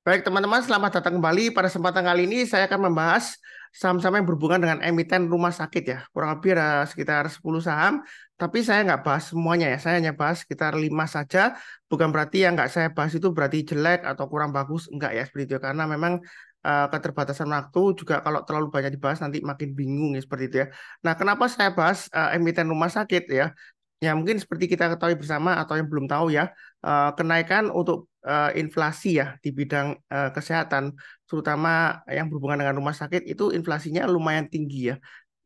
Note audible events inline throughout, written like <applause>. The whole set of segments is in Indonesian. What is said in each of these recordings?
Baik teman-teman, selamat datang kembali. Pada kesempatan kali ini saya akan membahas saham-saham yang berhubungan dengan emiten rumah sakit ya. Kurang lebih ada sekitar 10 saham, tapi saya nggak bahas semuanya ya. Saya hanya bahas sekitar 5 saja. Bukan berarti yang nggak saya bahas itu berarti jelek atau kurang bagus. Enggak ya, seperti itu. Karena memang eh, keterbatasan waktu juga kalau terlalu banyak dibahas nanti makin bingung ya seperti itu ya. Nah, kenapa saya bahas uh, emiten rumah sakit ya? Ya mungkin seperti kita ketahui bersama atau yang belum tahu ya, eh, kenaikan untuk uh, inflasi ya di bidang uh, kesehatan, terutama yang berhubungan dengan rumah sakit itu inflasinya lumayan tinggi ya.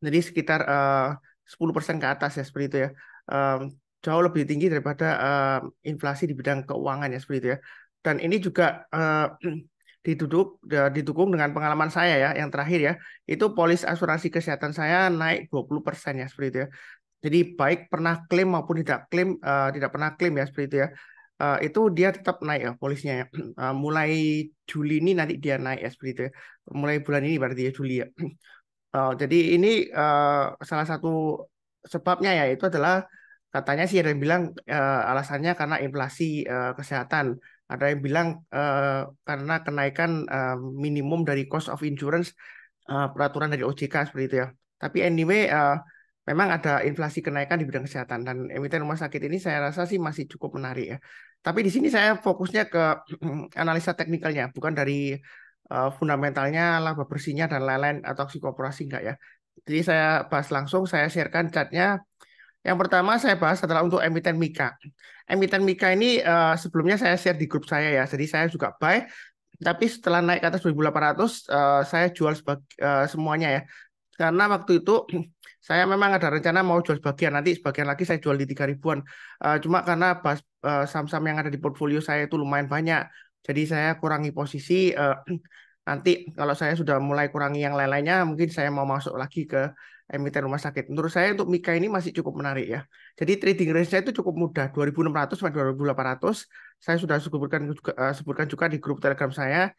Jadi sekitar eh, uh, 10% ke atas ya seperti itu ya. Um, jauh lebih tinggi daripada uh, inflasi di bidang keuangan ya seperti itu ya. Dan ini juga uh, <clears throat> diduduk ya, didukung dengan pengalaman saya ya yang terakhir ya. Itu polis asuransi kesehatan saya naik 20% ya seperti itu ya. Jadi baik pernah klaim maupun tidak klaim uh, tidak pernah klaim ya seperti itu ya uh, itu dia tetap naik ya polisnya ya. Uh, <clears throat> mulai Juli ini nanti dia naik ya seperti itu ya. Mulai bulan ini berarti ya Juli ya. Uh, <clears throat> jadi ini uh, salah satu sebabnya ya itu adalah katanya sih ada yang bilang uh, alasannya karena inflasi uh, kesehatan. Ada yang bilang uh, karena kenaikan uh, minimum dari cost of insurance uh, peraturan dari OJK seperti itu ya. Tapi anyway uh, memang ada inflasi kenaikan di bidang kesehatan dan emiten rumah sakit ini saya rasa sih masih cukup menarik ya. Tapi di sini saya fokusnya ke <clears throat> analisa teknikalnya, bukan dari eh, fundamentalnya, laba bersihnya dan lain-lain atau korporasi enggak ya. Jadi saya bahas langsung, saya sharekan chatnya. Yang pertama saya bahas adalah untuk emiten Mika. Emiten Mika ini uh, sebelumnya saya share di grup saya ya, jadi saya juga buy. Tapi setelah naik ke atas 2.800, uh, eh, saya jual uh, semuanya ya karena waktu itu <clears throat> saya memang ada rencana mau jual sebagian nanti sebagian lagi saya jual di tiga ribuan uh, cuma karena pas uh, eh, saham-saham yang ada di portfolio saya itu lumayan banyak jadi saya kurangi posisi uh, <clears throat> nanti kalau saya sudah mulai kurangi yang lain-lainnya mungkin saya mau masuk lagi ke emiten rumah sakit. Menurut saya untuk Mika ini masih cukup menarik ya. Jadi trading range saya itu cukup mudah, 2600 sampai 2800. Saya sudah sebutkan juga, uh, sebutkan juga di grup Telegram saya.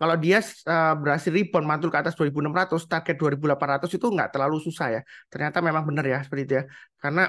Kalau dia eh, berhasil rebound mantul ke atas 2600, target 2800 itu nggak terlalu susah ya. Ternyata memang benar ya seperti itu ya. Karena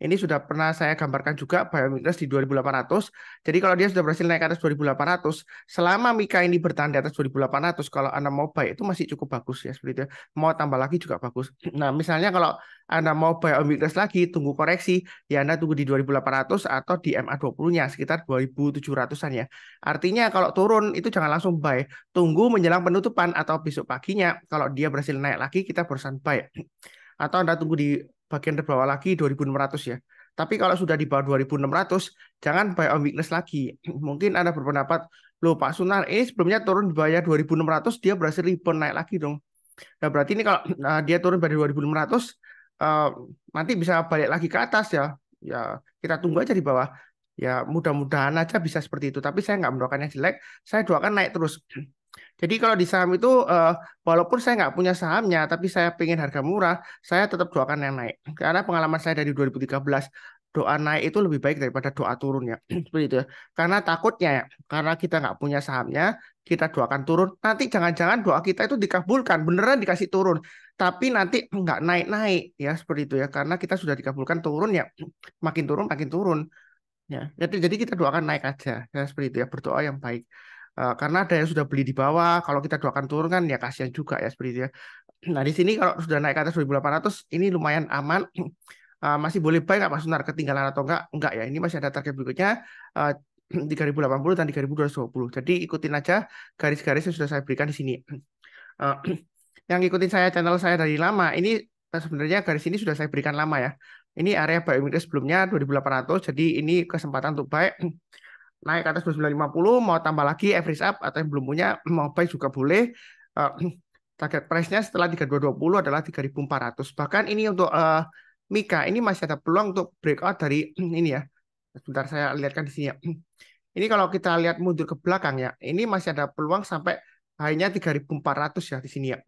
ini sudah pernah saya gambarkan juga biomitress di 2800. Jadi kalau dia sudah berhasil naik ke atas 2800, selama Mika ini bertahan di atas 2800, kalau Anda mau buy itu masih cukup bagus ya seperti itu. Ya. Mau tambah lagi juga bagus. <clears throat> Nah, misalnya kalau Anda mau buy Omicrest lagi, tunggu koreksi, ya Anda tunggu di 2800 atau di MA20-nya sekitar 2700-an ya. Artinya kalau turun itu jangan langsung buy, tunggu menjelang penutupan atau besok paginya kalau dia berhasil naik lagi kita barusan buy <clears throat> atau Anda tunggu di bagian terbawah lagi 2600 ya. Tapi kalau sudah di bawah 2600, jangan buy on weakness lagi. <clears throat> Mungkin Anda berpendapat, loh Pak Sunar, ini sebelumnya turun di bawah 2600, dia berhasil rebound naik lagi dong. Nah berarti ini kalau <clears throat> nah, dia turun pada 2600, uh, nanti bisa balik lagi ke atas ya. Ya kita tunggu aja di bawah. Ya mudah-mudahan aja bisa seperti itu. Tapi saya nggak mendoakan yang jelek, saya doakan naik terus. <clears throat> Jadi kalau di saham itu uh, walaupun saya nggak punya sahamnya, tapi saya pengen harga murah, saya tetap doakan yang naik. Karena pengalaman saya dari 2013, doa naik itu lebih baik daripada doa turun ya <clears throat> seperti itu ya. karena takutnya ya karena kita nggak punya sahamnya kita doakan turun nanti jangan-jangan doa kita itu dikabulkan beneran dikasih turun tapi nanti nggak naik-naik ya seperti itu ya karena kita sudah dikabulkan turun ya <clears throat> makin turun makin turun ya jadi kita doakan naik aja ya seperti itu ya berdoa yang baik Eh, karena ada yang sudah beli di bawah, kalau kita doakan turun kan ya kasihan juga ya seperti itu ya. Nah di sini kalau sudah naik ke atas 2.800 ini lumayan aman. Uh, <clears throat> masih boleh baik nggak Pak Sunar ketinggalan atau enggak? Enggak ya, ini masih ada target berikutnya eh, <clears throat> uh, 3080 dan 3220. Jadi ikutin aja garis-garis yang sudah saya berikan di sini. Uh, <clears throat> yang ikutin saya channel saya dari lama, ini sebenarnya garis ini sudah saya berikan lama ya. Ini area buy window sebelumnya 2800, jadi ini kesempatan untuk baik naik ke atas 2950 mau tambah lagi average up atau yang belum punya <clears throat> mau buy juga boleh uh, <clears throat> target price-nya setelah 3220 adalah 3400 bahkan ini untuk uh, Mika ini masih ada peluang untuk breakout dari <clears throat> ini ya sebentar saya lihatkan di sini ya ini kalau kita lihat mundur ke belakang ya ini masih ada peluang sampai hanya 3400 ya di sini ya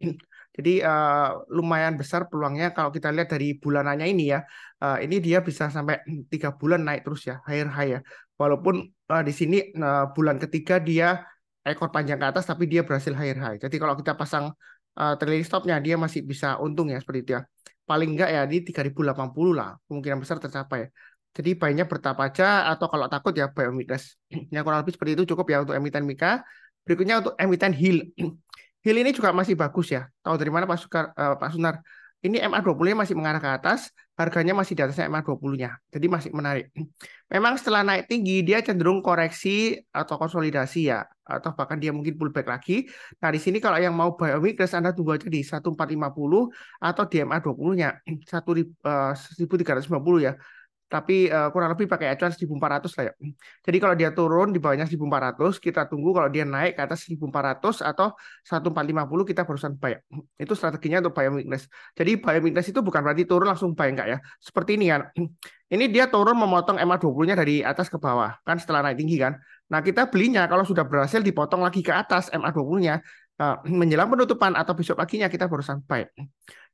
jadi uh, lumayan besar peluangnya kalau kita lihat dari bulanannya ini ya. Uh, ini dia bisa sampai tiga bulan naik terus ya, higher high ya walaupun uh, di sini uh, bulan ketiga dia ekor panjang ke atas tapi dia berhasil higher high. Jadi kalau kita pasang uh, trailing stopnya dia masih bisa untung ya seperti itu ya. Paling enggak ya di 3080 lah kemungkinan besar tercapai. Jadi banyak bertahap aja atau kalau takut ya buy omitas. <clears throat> Yang kurang lebih seperti itu cukup ya untuk emiten Mika. Berikutnya untuk emiten Hill. <clears throat> Hill ini juga masih bagus ya. Tahu dari mana Pak, Sukar, uh, Pak Sunar? Ini MA20 masih mengarah ke atas, harganya masih di atasnya MA20-nya. Jadi masih menarik. <clears throat> Memang setelah naik tinggi dia cenderung koreksi atau konsolidasi ya atau bahkan dia mungkin pullback lagi. Nah, di sini kalau yang mau buy weakness Anda tunggu aja di 1450 atau di MA20-nya 1.350 <clears throat> eh, ya tapi uh, kurang lebih pakai acuan 1400 lah ya. Jadi kalau dia turun di bawahnya 1400, kita tunggu kalau dia naik ke atas 1400 atau 1450 kita barusan buy. Itu strateginya untuk buy weakness. Jadi buy weakness itu bukan berarti turun langsung buy enggak ya. Seperti ini kan. Ini dia turun memotong MA 20-nya dari atas ke bawah kan setelah naik tinggi kan. Nah, kita belinya kalau sudah berhasil dipotong lagi ke atas MA 20-nya, Eh, menjelang penutupan atau besok paginya kita baru sampai.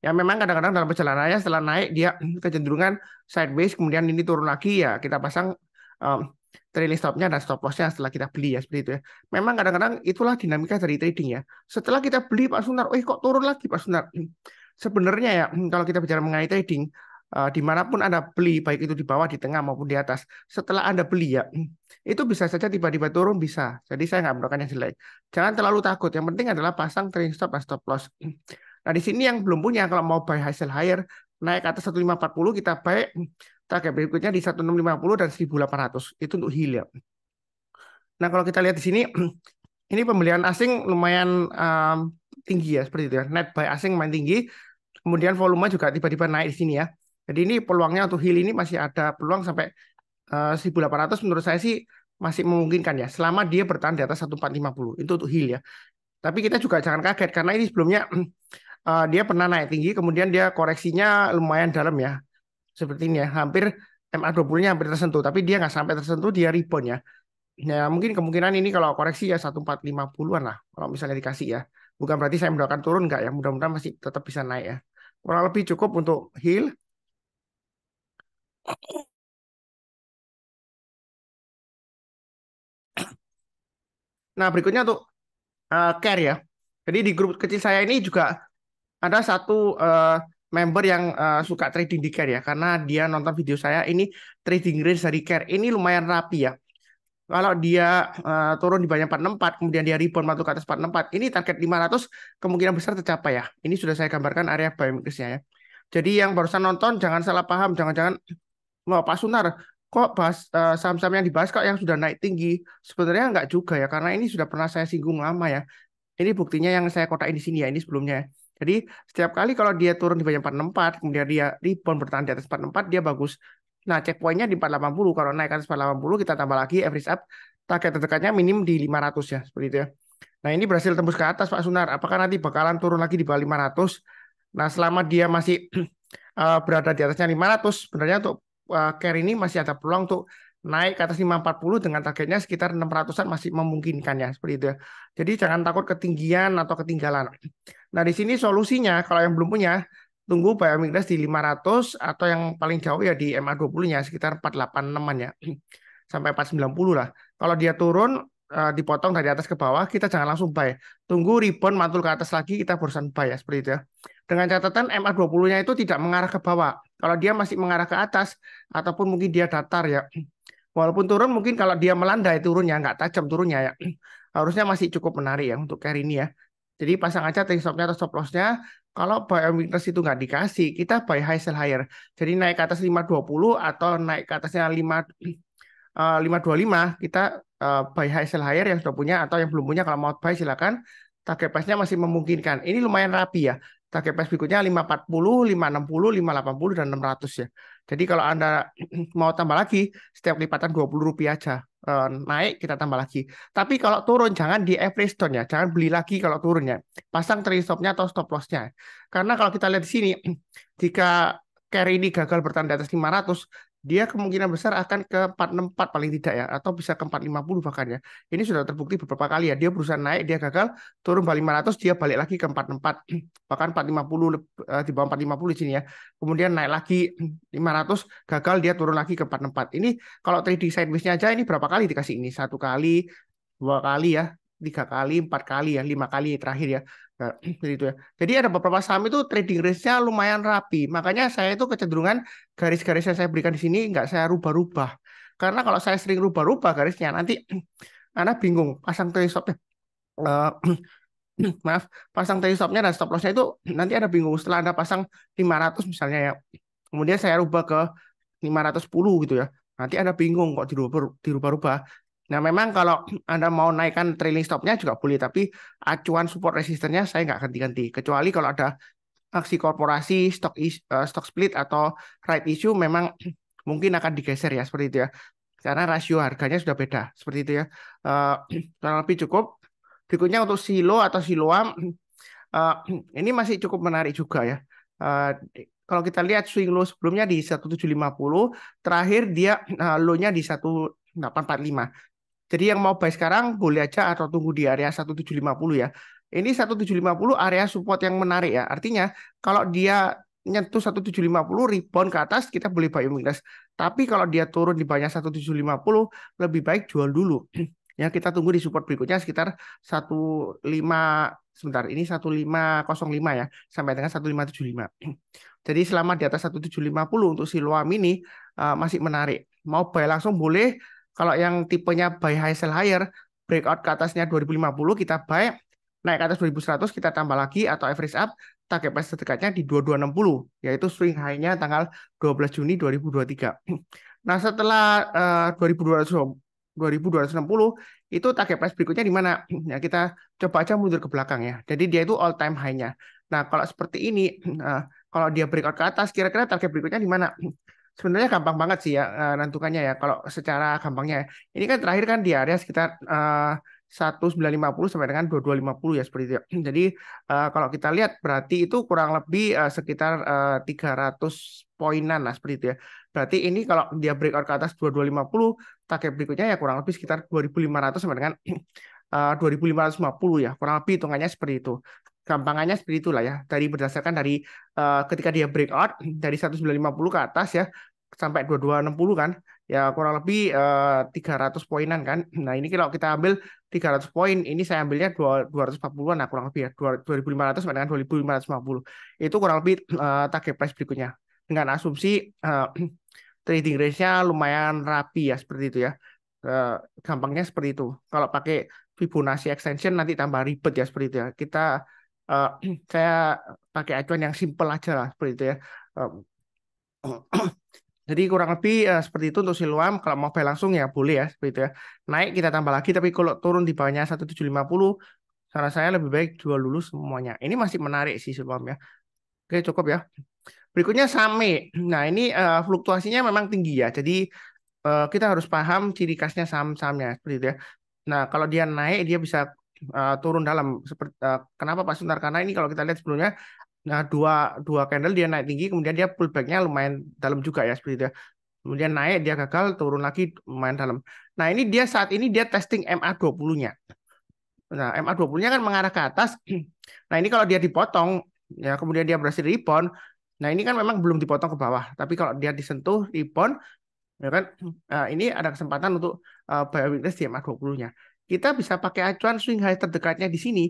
Ya memang kadang-kadang dalam perjalanan perjalanannya setelah naik dia kecenderungan sideways kemudian ini turun lagi ya kita pasang um, trailing stopnya dan stop lossnya setelah kita beli ya seperti itu ya. Memang kadang-kadang itulah dinamika dari trading ya. Setelah kita beli Pak Sunar, eh kok turun lagi Pak Sunar? Sebenarnya ya kalau kita bicara mengenai trading, Eh, dimanapun Anda beli, baik itu di bawah, di tengah, maupun di atas, setelah Anda beli ya, hmm, itu bisa saja tiba-tiba turun, bisa. Jadi saya nggak melakukan yang jelek. Jangan terlalu takut, yang penting adalah pasang trailing stop dan stop loss. Hmm. Nah di sini yang belum punya, kalau mau buy hasil higher, naik atas 1540, kita buy hmm, target berikutnya di 1650 dan 1800. Itu untuk heal ya. Nah kalau kita lihat di sini, ini pembelian asing lumayan um, tinggi ya, seperti itu ya. Net buy asing main tinggi, Kemudian volume juga tiba-tiba naik di sini ya. Jadi ini peluangnya untuk heal ini masih ada peluang sampai uh, eh, 1800 menurut saya sih masih memungkinkan ya selama dia bertahan di atas 1450 itu untuk heal ya. Tapi kita juga jangan kaget karena ini sebelumnya uh, <clears throat> dia pernah naik tinggi kemudian dia koreksinya lumayan dalam ya. Seperti ini ya, hampir MA20-nya hampir tersentuh tapi dia nggak sampai tersentuh dia rebound ya. Ya mungkin kemungkinan ini kalau koreksi ya 1450-an lah kalau misalnya dikasih ya. Bukan berarti saya mendoakan turun nggak ya, mudah-mudahan masih tetap bisa naik ya. Kurang lebih cukup untuk heal Nah, berikutnya untuk uh, care ya. Jadi di grup kecil saya ini juga ada satu uh, member yang uh, suka trading di care ya karena dia nonton video saya ini trading range dari care ini lumayan rapi ya kalau dia uh, turun di banyak 44 kemudian dia rebound masuk ke atas 44 ini target 500 kemungkinan besar tercapai ya ini sudah saya gambarkan area buy ya jadi yang barusan nonton jangan salah paham jangan-jangan loh Pak Sunar kok bahas eh, saham saham uh, yang dibahas kok yang sudah naik tinggi sebenarnya nggak juga ya karena ini sudah pernah saya singgung lama ya ini buktinya yang saya kotain di sini ya ini sebelumnya jadi setiap kali kalau dia turun di banyak 44 kemudian dia rebound bertahan di atas 44 dia bagus nah cek checkpointnya di 480 kalau naik atas 480 kita tambah lagi average up target terdekatnya minim di 500 ya seperti itu ya nah ini berhasil tembus ke atas Pak Sunar apakah nanti bakalan turun lagi di bawah 500 nah selama dia masih <clears throat> eh, berada di atasnya 500 sebenarnya untuk Eh, care ini masih ada peluang untuk naik ke atas 540 dengan targetnya sekitar 600-an masih memungkinkan ya seperti itu ya. Jadi jangan takut ketinggian atau ketinggalan. Nah, di sini solusinya kalau yang belum punya tunggu buy di 500 atau yang paling jauh ya di MA20-nya sekitar 486-an ya. <clears throat> Sampai 490 lah. Kalau dia turun Eh, dipotong dari atas ke bawah, kita jangan langsung buy. Tunggu rebound mantul ke atas lagi, kita barusan buy ya, seperti itu ya. Dengan catatan MA20-nya itu tidak mengarah ke bawah. Kalau dia masih mengarah ke atas, ataupun mungkin dia datar ya. Walaupun turun, mungkin kalau dia melandai turunnya, nggak tajam turunnya ya. <clears throat> Harusnya masih cukup menarik ya untuk carry ini ya. Jadi pasang aja take stop-nya atau stop loss-nya. Kalau buy and weakness itu nggak dikasih, kita buy high sell higher. Jadi naik ke atas 520 atau naik ke atasnya 5 <clears throat> 525 eh, kita uh, buy high sell higher yang sudah punya atau yang belum punya kalau mau buy silakan target price-nya masih memungkinkan. Ini lumayan rapi ya. Target price berikutnya 540, 560, 580 dan 600 ya. Jadi kalau Anda <clears throat> mau tambah lagi setiap lipatan 20 rupiah aja uh, naik kita tambah lagi. Tapi kalau turun jangan di average down ya, jangan beli lagi kalau turunnya Pasang trailing atau stop lossnya. Karena kalau kita lihat di sini <clears throat> jika carry ini gagal bertahan di atas 500, dia kemungkinan besar akan ke 464 paling tidak ya atau bisa ke 450 bahkan ya. Ini sudah terbukti beberapa kali ya dia berusaha naik dia gagal turun balik 500 dia balik lagi ke 464 <clears throat> bahkan 450 eh, di bawah 450 di sini ya. Kemudian naik lagi 500 <clears throat> gagal dia turun lagi ke 464. Ini kalau trading sideways-nya aja ini berapa kali dikasih ini? Satu kali, dua kali ya, tiga kali, empat kali ya, lima kali terakhir ya. Nah, <clears throat> ya. Jadi ada beberapa saham itu trading risk nya lumayan rapi. Makanya saya itu kecenderungan garis-garis yang saya berikan di sini nggak saya rubah-rubah. Karena kalau saya sering rubah-rubah garisnya nanti <clears throat> anak bingung pasang stop stopnya. Uh, <clears throat> maaf, pasang stop stopnya dan stop lossnya itu nanti ada bingung setelah Anda pasang 500 misalnya ya. Kemudian saya rubah ke 510 gitu ya. Nanti Anda bingung kok dirubah-rubah. Nah memang kalau Anda mau naikkan trailing stopnya juga boleh, tapi acuan support resistennya saya nggak ganti-ganti. Kecuali kalau ada aksi korporasi, stock is, uh, stock split atau right issue memang <clears throat> mungkin akan digeser ya seperti itu ya. Karena rasio harganya sudah beda seperti itu ya. Uh, <clears throat> lebih cukup. Berikutnya untuk silo atau siloam uh, <clears throat> ini masih cukup menarik juga ya. Uh, kalau kita lihat swing low sebelumnya di 1750, terakhir dia uh, low-nya di 1 845. Jadi yang mau buy sekarang boleh aja atau tunggu di area 1750 ya. Ini 1750 area support yang menarik ya. Artinya kalau dia nyentuh 1750 rebound ke atas kita boleh buy minus. Tapi kalau dia turun di banyak 1750 lebih baik jual dulu. <clears throat> Ya kita tunggu di support berikutnya sekitar 15 sebentar ini 1505 ya sampai dengan 1575. <clears throat> Jadi selama di atas 1750 untuk siluam ini eh, masih menarik. Mau buy langsung boleh kalau yang tipenya buy high sell higher, breakout ke atasnya 2050 kita buy, naik ke atas 2100 kita tambah lagi atau average up, target price terdekatnya di 2260, yaitu swing high-nya tanggal 12 Juni 2023. Nah, setelah uh, 2200, 2260 itu target price berikutnya di mana? Ya, kita coba aja mundur ke belakang ya. Jadi dia itu all time high-nya. Nah, kalau seperti ini, uh, kalau dia breakout ke atas, kira-kira target berikutnya di mana? sebenarnya gampang banget sih ya eh, nantukannya ya kalau secara gampangnya. Ya. Ini kan terakhir kan di area sekitar eh, uh, 1950 sampai dengan 2250 ya seperti itu. Ya. <clears throat> Jadi uh, kalau kita lihat berarti itu kurang lebih uh, sekitar uh, 300 poinan lah seperti itu ya. Berarti ini kalau dia breakout ke atas 2250 target berikutnya ya kurang lebih sekitar 2500 sampai dengan <clears throat> uh, 2550 ya kurang lebih hitungannya seperti itu gampangannya seperti itulah ya dari berdasarkan dari uh, ketika dia breakout <clears throat> dari 1950 ke atas ya sampai 2260 kan ya kurang lebih uh, eh, 300 poinan kan <clears throat> nah ini kalau kita ambil 300 poin ini saya ambilnya 240-an nah kurang lebih ya 2500 sampai dengan 2550 itu kurang lebih uh, target price berikutnya dengan asumsi uh, <clears throat> trading range-nya lumayan rapi ya seperti itu ya uh, gampangnya seperti itu kalau pakai Fibonacci extension nanti tambah ribet ya seperti itu ya kita uh, <clears throat> saya pakai acuan yang simple aja lah seperti itu ya. Um, <clears throat> jadi kurang lebih uh, seperti itu untuk siluam. Kalau mau buy langsung ya boleh ya seperti itu ya. Naik kita tambah lagi, tapi kalau turun di bawahnya 1750, saran saya lebih baik jual dulu semuanya. Ini masih menarik sih siluam ya. Oke cukup ya. Berikutnya same. Nah ini uh, fluktuasinya memang tinggi ya. Jadi uh, kita harus paham ciri khasnya saham-sahamnya seperti itu ya. Nah kalau dia naik dia bisa Eh, turun dalam seperti uh, kenapa Pak Sunar? karena ini kalau kita lihat sebelumnya nah dua dua candle dia naik tinggi kemudian dia pullbacknya lumayan dalam juga ya seperti itu ya. kemudian naik dia gagal turun lagi lumayan dalam nah ini dia saat ini dia testing MA 20 nya nah MA 20 nya kan mengarah ke atas <clears throat> nah ini kalau dia dipotong ya kemudian dia berhasil rebound nah ini kan memang belum dipotong ke bawah tapi kalau dia disentuh rebound ya kan uh, <clears throat> ini ada kesempatan untuk uh, buy weakness di MA 20 nya kita bisa pakai acuan swing high terdekatnya di sini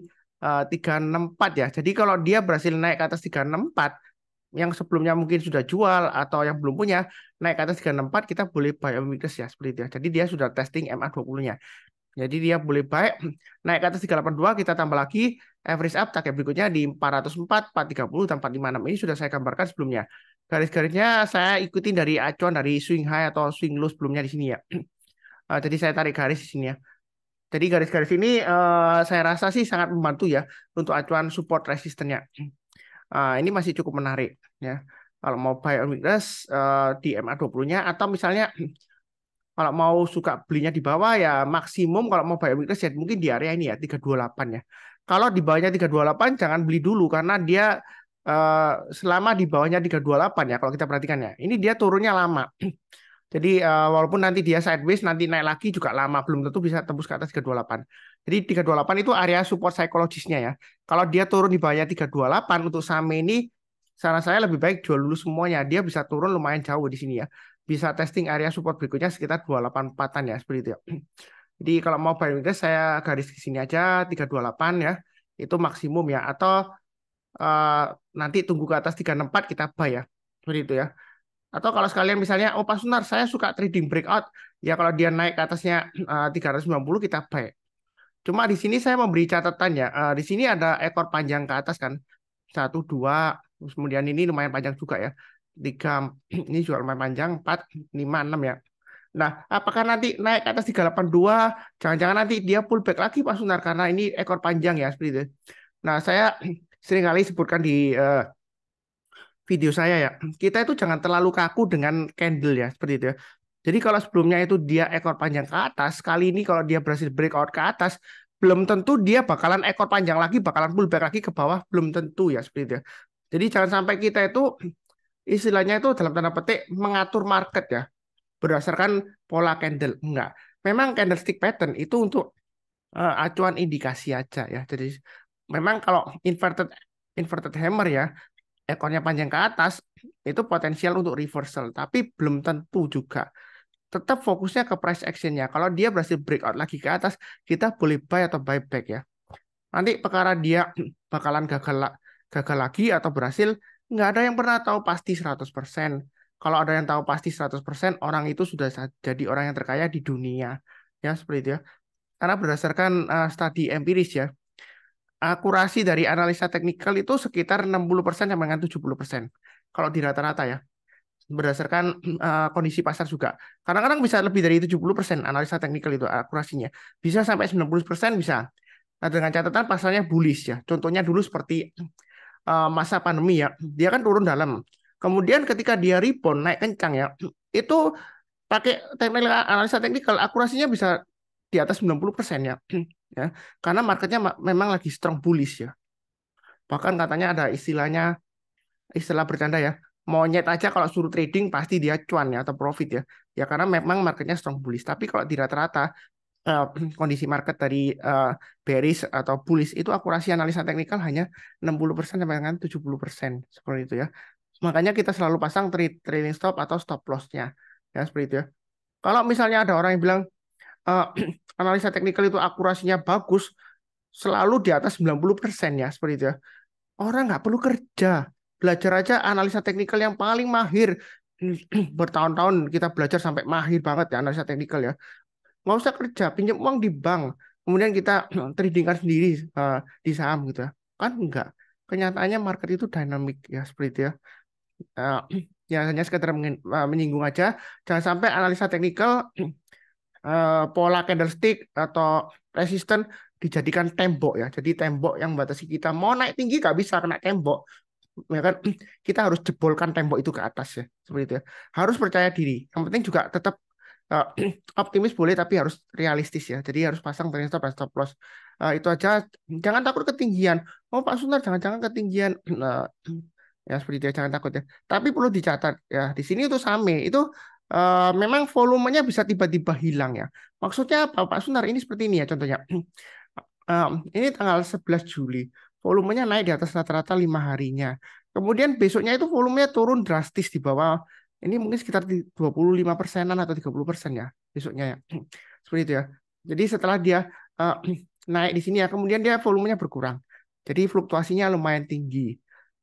uh, eh, 364 ya. Jadi kalau dia berhasil naik ke atas 364 yang sebelumnya mungkin sudah jual atau yang belum punya naik ke atas 364 kita boleh buy on weakness ya seperti itu ya. Jadi dia sudah testing MA 20-nya. Jadi dia boleh buy <clears throat> naik ke atas 382 kita tambah lagi average up target berikutnya di 404, 430 dan 456 ini sudah saya gambarkan sebelumnya. Garis-garisnya saya ikutin dari acuan dari swing high atau swing low sebelumnya di sini ya. <clears throat> Eh, jadi saya tarik garis di sini ya. Jadi garis-garis ini uh, saya rasa sih sangat membantu ya untuk acuan support resistennya. Uh, eh, ini masih cukup menarik ya. Kalau mau buy on weakness uh, di MA20-nya atau misalnya <clears throat> kalau mau suka belinya di bawah ya maksimum kalau mau buy on weakness ya mungkin di area ini ya 328 ya. Kalau di bawahnya 328 jangan beli dulu karena dia uh, selama di bawahnya 328 ya kalau kita perhatikan ya. Ini dia turunnya lama. <clears throat> Jadi uh, walaupun nanti dia sideways, nanti naik lagi juga lama, belum tentu bisa tembus ke atas 328. Jadi 328 itu area support psikologisnya ya. Kalau dia turun di bawahnya 328 untuk saham ini, saran saya lebih baik jual dulu semuanya. Dia bisa turun lumayan jauh di sini ya. Bisa testing area support berikutnya sekitar 284-an ya, seperti itu ya. Jadi kalau mau buy weakness, saya garis di sini aja, 328 ya. Itu maksimum ya. Atau uh, nanti tunggu ke atas 364 kita buy ya. Seperti itu ya. Atau kalau sekalian misalnya, oh Pak Sunar, saya suka trading breakout. Ya kalau dia naik ke atasnya eh, uh, 390 kita buy. Cuma di sini saya memberi catatan ya. Uh, di sini ada ekor panjang ke atas kan. Satu, dua, kemudian ini lumayan panjang juga ya. Tiga, <clears throat> ini juga lumayan panjang. Empat, lima, enam ya. Nah, apakah nanti naik ke atas 382? Jangan-jangan nanti dia pullback lagi Pak Sunar karena ini ekor panjang ya seperti itu. Nah, saya <clears throat> seringkali sebutkan di uh, video saya ya, kita itu jangan terlalu kaku dengan candle ya, seperti itu ya. Jadi kalau sebelumnya itu dia ekor panjang ke atas, kali ini kalau dia berhasil breakout ke atas, belum tentu dia bakalan ekor panjang lagi, bakalan pullback lagi ke bawah, belum tentu ya seperti itu ya. Jadi jangan sampai kita itu istilahnya itu dalam tanda petik mengatur market ya berdasarkan pola candle enggak. Memang candlestick pattern itu untuk uh, acuan indikasi aja ya. Jadi memang kalau inverted inverted hammer ya ekornya panjang ke atas itu potensial untuk reversal tapi belum tentu juga tetap fokusnya ke price actionnya kalau dia berhasil breakout lagi ke atas kita boleh buy atau buy back ya nanti perkara dia <clears throat> bakalan gagal gagal lagi atau berhasil nggak ada yang pernah tahu pasti 100% kalau ada yang tahu pasti 100% orang itu sudah jadi orang yang terkaya di dunia ya seperti itu ya karena berdasarkan uh, studi empiris ya akurasi dari analisa teknikal itu sekitar 60% sampai dengan 70%. Kalau di rata-rata ya. Berdasarkan uh, <clears throat> kondisi pasar juga. Kadang-kadang bisa lebih dari 70% analisa teknikal itu akurasinya. Bisa sampai 90% bisa. Nah, dengan catatan pasarnya bullish ya. Contohnya dulu seperti uh, <clears throat> masa pandemi ya. Dia kan turun dalam. Kemudian ketika dia rebound naik kencang ya, <clears throat> itu pakai teknik analisa teknikal akurasinya bisa di atas 90% ya. <clears throat> ya. Karena marketnya memang lagi strong bullish ya. Bahkan katanya ada istilahnya istilah bercanda ya, monyet aja kalau suruh trading pasti dia cuan ya atau profit ya. Ya karena memang marketnya strong bullish. Tapi kalau di rata-rata eh, <clears throat> kondisi market dari uh, bearish atau bullish itu akurasi analisa teknikal hanya 60% sampai dengan 70% seperti itu ya. Makanya kita selalu pasang trade trailing stop atau stop lossnya Ya, seperti itu ya. Kalau misalnya ada orang yang bilang uh, <clears throat> analisa teknikal itu akurasinya bagus selalu di atas 90% ya seperti itu ya. Orang nggak perlu kerja. Belajar aja analisa teknikal yang paling mahir. <clears throat> Bertahun-tahun kita belajar sampai mahir banget ya analisa teknikal ya. Nggak usah kerja, pinjam uang di bank. Kemudian kita <clears throat> tradingkan sendiri uh, di saham gitu ya. Kan enggak. Kenyataannya market itu dinamik ya seperti itu ya. Uh, ya hanya sekedar menyinggung aja. Jangan sampai analisa teknikal Eh, pola candlestick atau resisten dijadikan tembok ya. Jadi tembok yang batasi kita mau naik tinggi nggak bisa kena tembok. Ya kan <clears throat> kita harus jebolkan tembok itu ke atas ya seperti itu ya. Harus percaya diri. Yang penting juga tetap uh, <clears throat> optimis boleh tapi harus realistis ya. Jadi harus pasang trailing stop stop loss. Uh, itu aja. Jangan takut ketinggian. Oh Pak Sunar jangan-jangan ketinggian. Uh, <clears throat> ya seperti itu ya, jangan takut ya. Tapi perlu dicatat ya. Di sini itu same itu uh, memang volumenya bisa tiba-tiba hilang ya. Maksudnya apa Pak Sunar? Ini seperti ini ya contohnya. Uh, <clears throat> ini tanggal 11 Juli, volumenya naik di atas rata-rata lima -rata harinya. Kemudian besoknya itu volumenya turun drastis di bawah ini mungkin sekitar 25 persenan atau 30 persen ya besoknya ya. <clears throat> Seperti itu ya. Jadi setelah dia eh, <clears throat> naik di sini ya, kemudian dia volumenya berkurang. Jadi fluktuasinya lumayan tinggi.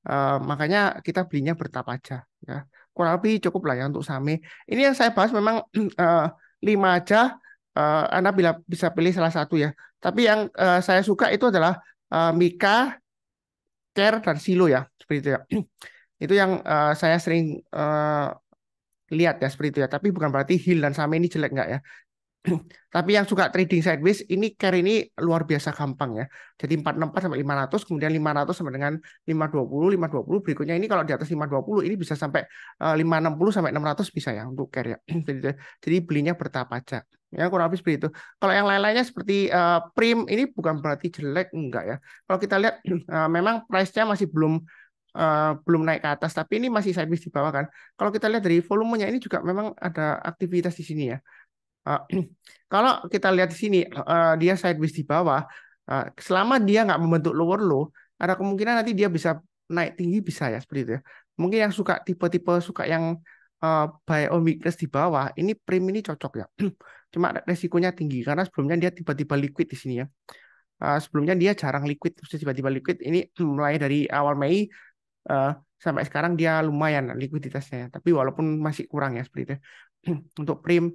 Uh, makanya kita belinya bertap aja ya kurang lebih cukup lah ya untuk SAME. Ini yang saya bahas memang uh, <clears throat> lima aja, uh, Anda bila, bisa pilih salah satu ya. Tapi yang uh, saya suka itu adalah uh, Mika, Care, dan Silo ya, seperti itu ya. <clears throat> itu yang uh, saya sering uh, lihat ya seperti itu ya. Tapi bukan berarti Hill dan SAME ini jelek nggak ya. <clears throat> Tapi yang suka trading sideways ini carry ini luar biasa gampang ya. Jadi 464 sampai 500 kemudian 500 sampai dengan 520, 520 berikutnya ini kalau di atas 520 ini bisa sampai 560 eh, sampai 600 bisa ya untuk carry. ya. <clears throat> Jadi belinya bertahap aja. Ya kurang lebih seperti itu. Kalau yang lain-lainnya seperti uh, prim ini bukan berarti jelek enggak ya. Kalau kita lihat <clears throat> eh, memang price-nya masih belum Uh, belum naik ke atas, tapi ini masih sideways di bawah kan. Kalau kita lihat dari volumenya ini juga memang ada aktivitas di sini ya. Eh, <clears throat> kalau kita lihat di sini, uh, dia sideways di bawah. Uh, selama dia nggak membentuk lower low, ada kemungkinan nanti dia bisa naik tinggi bisa ya seperti itu ya. Mungkin yang suka tipe-tipe suka yang uh, buy on weakness di bawah, ini prim ini cocok ya. <clears throat> Cuma resikonya tinggi karena sebelumnya dia tiba-tiba liquid di sini ya. Uh, sebelumnya dia jarang liquid, terus tiba-tiba liquid. Ini <clears throat> mulai dari awal Mei uh, sampai sekarang dia lumayan likuiditasnya, ya. tapi walaupun masih kurang ya seperti itu. Ya. Untuk prim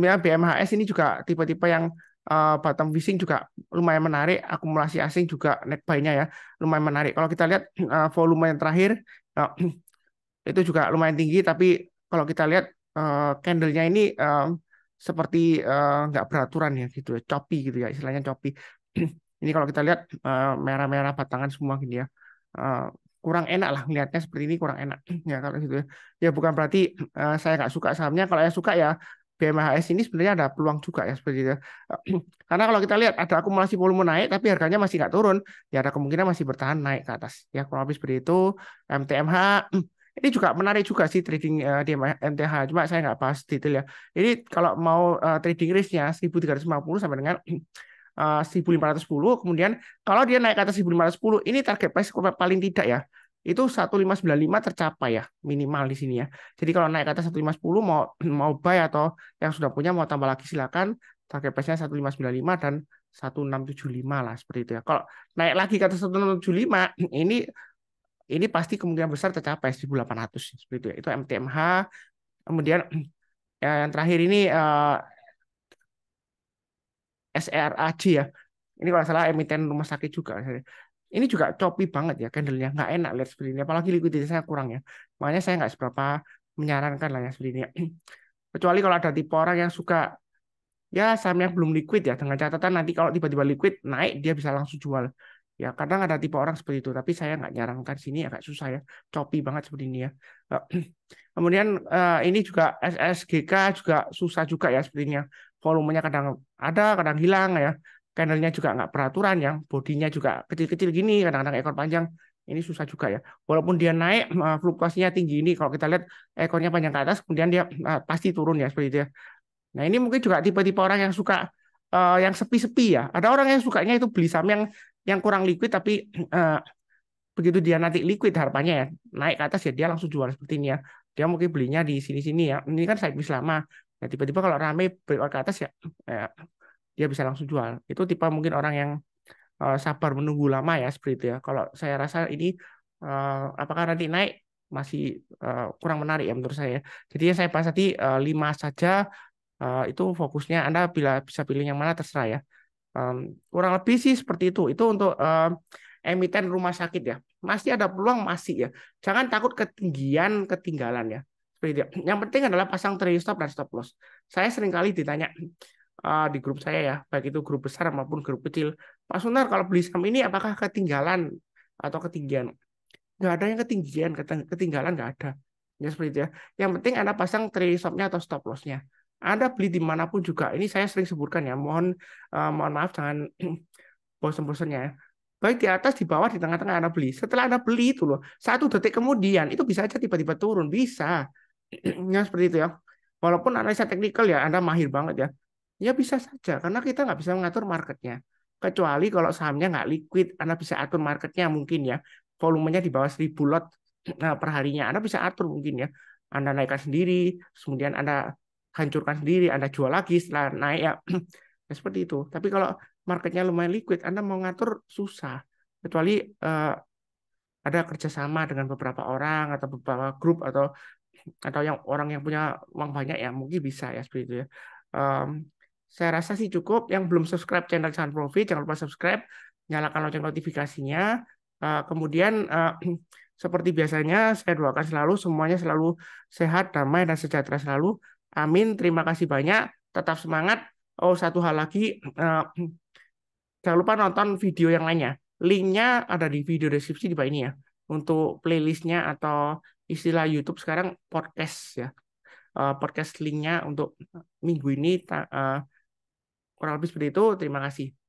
ya BMHS ini juga tipe-tipe yang uh, bottom fishing juga lumayan menarik, akumulasi asing juga net buy-nya ya lumayan menarik. Kalau kita lihat uh, volume yang terakhir uh, itu juga lumayan tinggi, tapi kalau kita lihat uh, candle-nya ini uh, seperti uh, beraturan ya gitu, ya, choppy gitu ya istilahnya choppy. <clears throat> ini kalau kita lihat uh, merah-merah batangan semua gini gitu ya. Uh, kurang enak lah melihatnya seperti ini kurang enak <clears throat> ya kalau gitu ya ya bukan berarti uh, saya nggak suka sahamnya kalau saya suka ya BMHs ini sebenarnya ada peluang juga ya seperti itu. <clears throat> Karena kalau kita lihat ada akumulasi volume naik tapi harganya masih nggak turun, ya ada kemungkinan masih bertahan naik ke atas. Ya kurang lebih seperti itu. MTMH <clears throat> ini juga menarik juga sih trading eh, di MTH, cuma saya nggak pas detail ya. Ini kalau mau eh, trading risknya 1350 sampai dengan <clears throat> eh, ratus 1510, kemudian kalau dia naik ke atas 1510, ini target price paling tidak ya itu 1595 tercapai ya minimal di sini ya. Jadi kalau naik ke atas 1510 mau <clears throat> mau buy atau yang sudah punya mau tambah lagi silakan target price-nya 1595 dan 1675 lah seperti itu ya. Kalau naik lagi ke atas 1675 <clears throat> ini ini pasti kemungkinan besar tercapai 1800 seperti itu ya. Itu MTMH. Kemudian <clears throat> eh, yang terakhir ini uh, eh, SRAG ya. Ini kalau salah emiten rumah sakit juga ini juga choppy banget ya candlenya nggak enak lihat seperti ini apalagi likuiditasnya kurang ya makanya saya nggak seberapa menyarankan lah yang seperti ini kecuali kalau ada tipe orang yang suka ya saham yang belum liquid ya dengan catatan nanti kalau tiba-tiba liquid naik dia bisa langsung jual ya kadang ada tipe orang seperti itu tapi saya nggak nyarankan sini agak susah ya copy banget seperti ini ya <clears throat> kemudian eh, ini juga SSGK juga susah juga ya seperti ini. volumenya kadang ada kadang hilang ya kennelnya juga nggak peraturan yang bodinya juga kecil-kecil gini kadang-kadang ekor panjang ini susah juga ya walaupun dia naik eh, fluktuasinya tinggi ini kalau kita lihat ekornya panjang ke atas kemudian dia eh, pasti turun ya seperti itu ya nah ini mungkin juga tipe-tipe orang yang suka uh, yang sepi-sepi ya ada orang yang sukanya itu beli saham yang yang kurang liquid tapi uh, begitu dia nanti liquid harapannya ya naik ke atas ya dia langsung jual seperti ini ya dia mungkin belinya di sini-sini ya ini kan saya lama Nah, tiba-tiba kalau rame beli ke atas ya, ya dia bisa langsung jual. Itu tipe mungkin orang yang uh, sabar menunggu lama ya seperti itu ya. Kalau saya rasa ini uh, apakah nanti naik masih uh, kurang menarik ya menurut saya. Jadi saya pas tadi uh, 5 saja uh, itu fokusnya Anda bila bisa pilih yang mana terserah ya. Um, kurang lebih sih seperti itu. Itu untuk uh, emiten rumah sakit ya. Masih ada peluang masih ya. Jangan takut ketinggian ketinggalan ya. Seperti itu. Ya. Yang penting adalah pasang trade stop dan stop loss. Saya sering kali ditanya, uh, di grup saya ya, baik itu grup besar maupun grup kecil. Pak Sunar, kalau beli saham ini apakah ketinggalan atau ketinggian? Nggak ada yang ketinggian, ketinggalan nggak ada. Ya seperti itu ya. Yang penting Anda pasang trailing nya atau stop loss-nya. Anda beli dimanapun juga. Ini saya sering sebutkan ya. Mohon uh, mohon maaf jangan <clears throat> bosan-bosannya ya. Baik di atas, di bawah, di tengah-tengah Anda beli. Setelah Anda beli itu loh, satu detik kemudian itu bisa aja tiba-tiba turun. Bisa. <clears throat> ya seperti itu ya. Walaupun analisa teknikal ya Anda mahir banget ya Ya bisa saja, karena kita nggak bisa mengatur marketnya. Kecuali kalau sahamnya nggak liquid, Anda bisa atur marketnya mungkin ya. Volumenya di bawah seribu lot nah, <clears throat> perharinya. Anda bisa atur mungkin ya. Anda naikkan sendiri, kemudian Anda hancurkan sendiri, Anda jual lagi setelah naik ya. <clears throat> ya seperti itu. Tapi kalau marketnya lumayan liquid, Anda mau ngatur susah. Kecuali eh, ada kerjasama dengan beberapa orang atau beberapa grup atau atau yang orang yang punya uang banyak ya mungkin bisa ya seperti itu ya. Um, saya rasa sih cukup. Yang belum subscribe channel Jangan Profit, jangan lupa subscribe, nyalakan lonceng notifikasinya. Eh, kemudian eh, <clears throat> seperti biasanya saya doakan selalu semuanya selalu sehat, damai dan sejahtera selalu. Amin. Terima kasih banyak. Tetap semangat. Oh satu hal lagi, eh, <clears throat> jangan lupa nonton video yang lainnya. Linknya ada di video deskripsi di bawah ini ya. Untuk playlistnya atau istilah YouTube sekarang podcast ya. podcast linknya untuk minggu ini Kurang lebih seperti itu. Terima kasih.